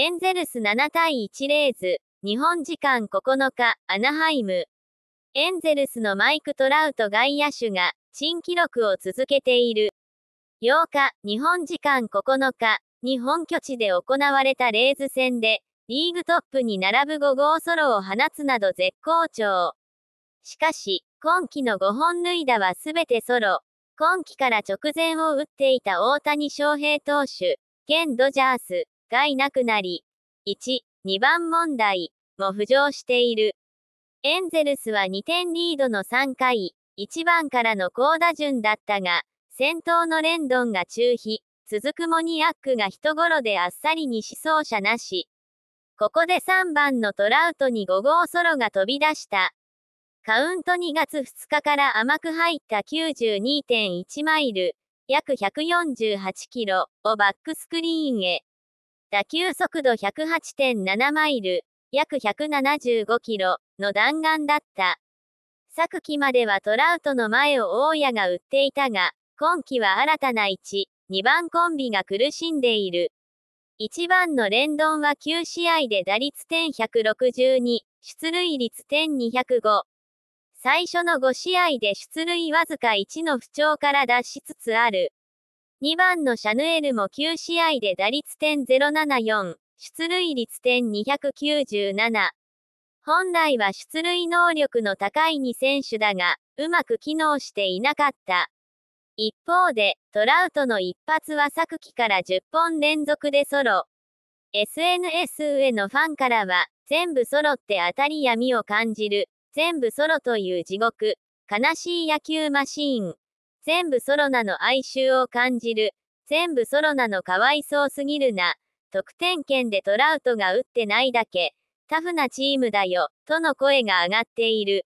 エンゼルス7対1レーズ、日本時間9日、アナハイム。エンゼルスのマイク・トラウト外野手が、新記録を続けている。8日、日本時間9日、日本拠地で行われたレーズ戦で、リーグトップに並ぶ5号ソロを放つなど絶好調。しかし、今季の5本塁打はすべてソロ。今季から直前を打っていた大谷翔平投手、現ドジャース、害なくなり、1、2番問題も浮上している。エンゼルスは2点リードの3回、1番からの好打順だったが、先頭のレンドンが中飛、続くモニアックが人頃であっさりに死走者なし。ここで3番のトラウトに5号ソロが飛び出した。カウント2月2日から甘く入った92.1マイル、約148キロをバックスクリーンへ。打球速度108.7マイル、約175キロの弾丸だった。昨季まではトラウトの前を大家が打っていたが、今季は新たな1、2番コンビが苦しんでいる。1番のレンドンは9試合で打率点162、出塁率点205。最初の5試合で出塁わずか1の不調から脱しつつある。2番のシャヌエルも9試合で打率点074、出塁率点297。本来は出塁能力の高い2選手だが、うまく機能していなかった。一方で、トラウトの一発は昨季から10本連続でソロ。SNS 上のファンからは、全部ソロって当たり闇を感じる、全部ソロという地獄、悲しい野球マシーン。全部ソロなの哀愁を感じる。全部ソロなのかわいそうすぎるな。得点圏でトラウトが打ってないだけ。タフなチームだよ、との声が上がっている。